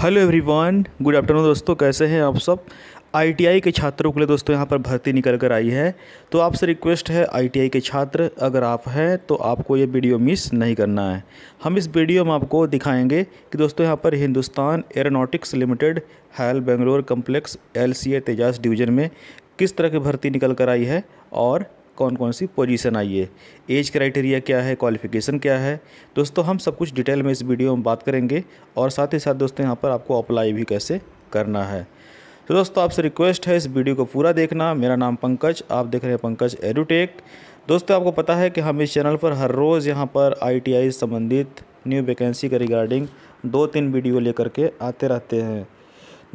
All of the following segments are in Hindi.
हेलो एवरीवन गुड आफ्टरनून दोस्तों कैसे हैं आप सब आईटीआई के छात्रों के लिए दोस्तों यहाँ पर भर्ती निकल कर आई है तो आपसे रिक्वेस्ट है आईटीआई के छात्र अगर आप हैं तो आपको ये वीडियो मिस नहीं करना है हम इस वीडियो में आपको दिखाएंगे कि दोस्तों यहाँ पर Hindustan aeronautics limited HAL Bangalore complex L Tejas division में किस तरह की भर्ती निकल कर आई है और कौन कौन सी पोजीशन आई है एज क्राइटेरिया क्या है क्वालिफिकेशन क्या है दोस्तों हम सब कुछ डिटेल में इस वीडियो में बात करेंगे और साथ ही साथ दोस्तों यहाँ पर आपको अप्लाई भी कैसे करना है तो दोस्तों आपसे रिक्वेस्ट है इस वीडियो को पूरा देखना मेरा नाम पंकज आप देख रहे हैं पंकज एडुटेक दोस्तों आपको पता है कि हम इस चैनल पर हर रोज़ यहाँ पर आई संबंधित न्यू वैकेंसी के रिगार्डिंग दो तीन वीडियो लेकर के आते रहते हैं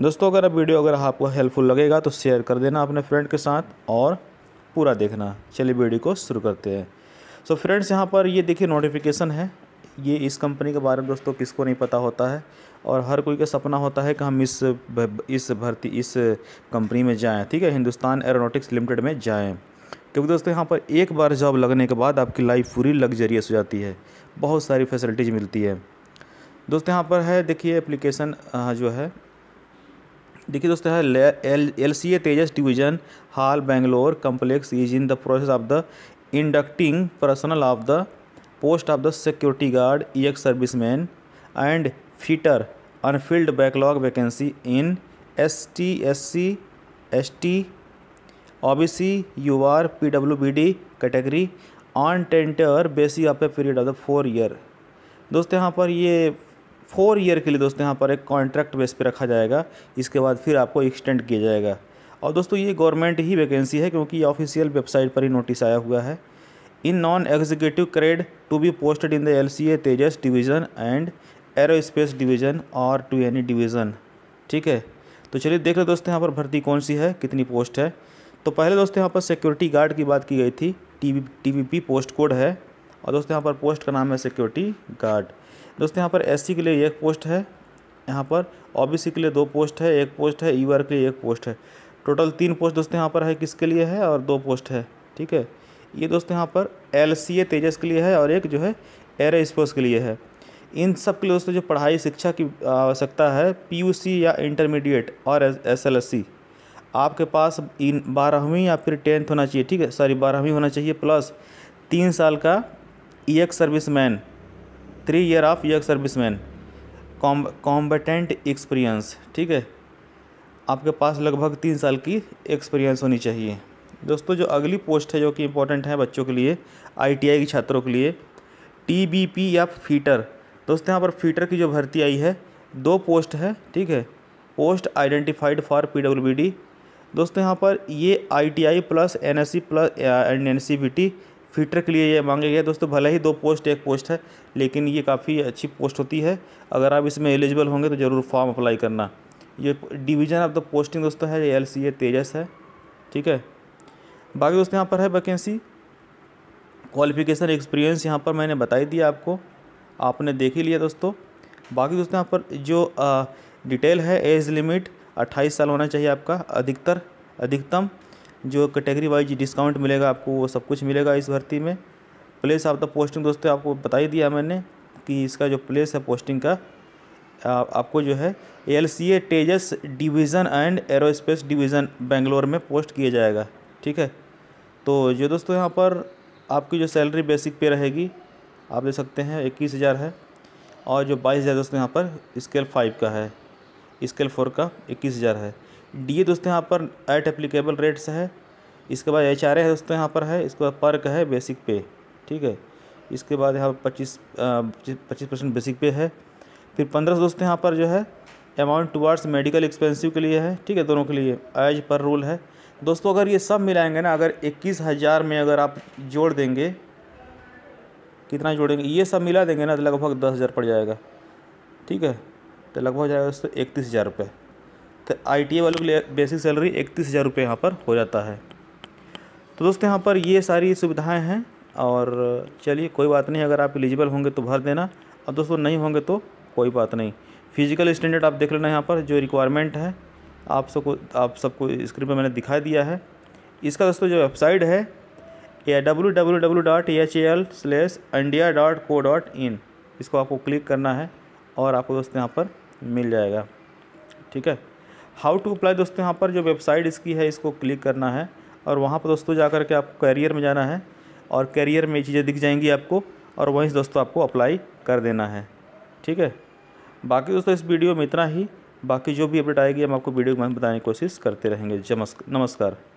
दोस्तों अगर वीडियो अगर आपको हेल्पफुल लगेगा तो शेयर कर देना अपने फ्रेंड के साथ और पूरा देखना चलिए वीडियो को शुरू करते हैं सो फ्रेंड्स यहाँ पर ये देखिए नोटिफिकेशन है ये इस कंपनी के बारे में दोस्तों किसको नहीं पता होता है और हर कोई का सपना होता है कि हम इस इस भर्ती इस कंपनी में जाएं ठीक है हिंदुस्तान एरोनॉटिक्स लिमिटेड में जाएं क्योंकि दोस्तों यहाँ पर एक बार जॉब लगने के बाद आपकी लाइफ पूरी लग्जरियस हो जाती है बहुत सारी फैसिलिटीज़ मिलती है दोस्तों यहाँ पर है देखिए एप्लीकेशन जो है देखिए दोस्तों है L L C A Tejas division HAL Bangalore complex is in the process of the inducting personnel of the post of the security guard E X service man and fitter unfilled backlog vacancy in S T S C S T O B C U R P W B D category on tender basis of a period of the four year दोस्तों यहाँ पर ये फोर ईयर के लिए दोस्तों यहाँ पर एक कॉन्ट्रैक्ट बेस पे रखा जाएगा इसके बाद फिर आपको एक्सटेंड किया जाएगा और दोस्तों ये गवर्नमेंट ही वैकेंसी है क्योंकि ये ऑफिशियल वेबसाइट पर ही नोटिस आया हुआ है in non executive grade to be posted in the L C A Tejas division and aerospace division और टू एनी डिवीज़न ठीक है तो चलिए देख लो दोस्तों यहाँ पर भर्ती कौन सी है कितनी पोस्ट है तो पहले दोस्तों यहाँ पर सिक्योरिटी गार्ड की बात की गई थी टी वी पोस्ट कोड है और दोस्तों यहाँ पर पोस्ट का नाम है सिक्योरिटी गार्ड दोस्तों यहाँ पर एस के लिए एक पोस्ट है यहाँ पर ओ के लिए दो पोस्ट है एक पोस्ट है ई के लिए एक पोस्ट है टोटल तीन पोस्ट दोस्तों यहाँ पर है किसके लिए है और दो पोस्ट है ठीक है ये दोस्तों यहाँ पर एल सी तेजस के लिए है और एक जो है एयर स्पोर्स के लिए है इन सब के लिए दोस्तों जो पढ़ाई शिक्षा की आवश्यकता है पीयूसी या इंटरमीडिएट और एसएलएससी आपके पास इन बारहवीं या फिर टेंथ होना चाहिए ठीक है सॉरी बारहवीं होना चाहिए प्लस तीन साल का एक सर्विसमैन थ्री ईयर ऑफ एक सर्विसमैन कॉम्बटेंट एक्सपीरियंस ठीक है आपके पास लगभग तीन साल की एक्सपीरियंस होनी चाहिए दोस्तों जो अगली पोस्ट है जो कि इम्पोर्टेंट है बच्चों के लिए आईटीआई के छात्रों के लिए टी बी पी या फीटर दोस्तों यहाँ पर फीटर की जो भर्ती आई है दो पोस्ट है ठीक है post identified for P W B D दोस्तों यहाँ पर ये I T I plus N S C plus and N C B T fitter के लिए ये मांगे गए दोस्तों भले ही दो पोस्ट एक पोस्ट है लेकिन ये काफ़ी अच्छी पोस्ट होती है अगर आप इसमें एलिजिबल होंगे तो ज़रूर फॉर्म अप्लाई करना ये डिवीज़न ऑफ द पोस्टिंग दोस्तों है एल सी ए तेजस है ठीक है बाकी दोस्तों यहाँ पर है वैकेंसी क्वालिफिकेशन एक्सपीरियंस यहाँ पर मैंने बताई दिया आपको आपने देख ही लिया दोस्तों बाकी दोस्तों यहाँ पर जो आ, डिटेल है एज लिमिट अट्ठाईस साल होना चाहिए आपका अधिकतर अधिकतम जो कैटेगरी वाइज डिस्काउंट मिलेगा आपको वो सब कुछ मिलेगा इस भर्ती में प्लेस ऑफ द पोस्टिंग दोस्तों आपको बता ही दिया मैंने कि इसका जो प्लेस है पोस्टिंग का आ, आपको जो है L C A Tejas division and aerospace division Bangalore में पोस्ट किया जाएगा ठीक है तो जो दोस्तों यहाँ पर आपकी जो सैलरी बेसिक पे रहेगी आप ले सकते हैं इक्कीस हज़ार है और जो बाईस हज़ार दोस्तों यहाँ पर स्केल फाइव का है स्केल फोर का इक्कीस हज़ार है डी ए दोस्तों यहाँ पर एट एप्लीकेबल रेट्स है इसके बाद एच आर है दोस्तों यहाँ पर है इसके बाद पर्क है बेसिक पे ठीक है इसके बाद यहाँ पर पच्चीस पच्चीस परसेंट बेसिक पे है फिर पंद्रह सौ दोस्तों यहाँ पर जो है अमाउंट टूवर्ड्स मेडिकल एक्सपेंसिव के लिए है ठीक है दोनों के लिए एज पर रूल है दोस्तों अगर ये सब मिलाएंगे ना अगर इक्कीस हज़ार में अगर आप जोड़ देंगे कितना जोड़ेंगे ये सब मिला देंगे ना तो लगभग दस हज़ार पड़ जाएगा ठीक है तो लगभग जाएगा दोस्तों इकतीस हज़ार रुपये तो आई e वालों के लिए बेसिक सैलरी इकतीस हज़ार रुपये यहाँ पर हो जाता है तो दोस्तों यहाँ पर ये सारी सुविधाएं हैं और चलिए कोई बात नहीं अगर आप एलिजिबल होंगे तो भर देना और दोस्तों नहीं होंगे तो कोई बात नहीं फिजिकल स्टैंडर्ड आप देख लेना यहाँ पर जो रिक्वायरमेंट है आप सबको आप सबको स्क्रीन पर मैंने दिखा दिया है इसका दोस्तों जो वेबसाइट है a W W W dot H L dot co dot in इसको आपको क्लिक करना है और आपको दोस्तों यहाँ पर मिल जाएगा ठीक है हाउ टू अप्लाई दोस्तों यहाँ पर जो वेबसाइट इसकी है इसको क्लिक करना है और वहाँ पर दोस्तों जा कर के आपको कैरियर में जाना है और कैरियर में चीज़ें दिख जाएंगी आपको और वहीं से दोस्तों आपको अप्लाई कर देना है ठीक है बाकी दोस्तों इस वीडियो में इतना ही बाकी जो भी अपडेट आएगी हम आपको वीडियो में बताने की कोशिश करते रहेंगे नमस्कार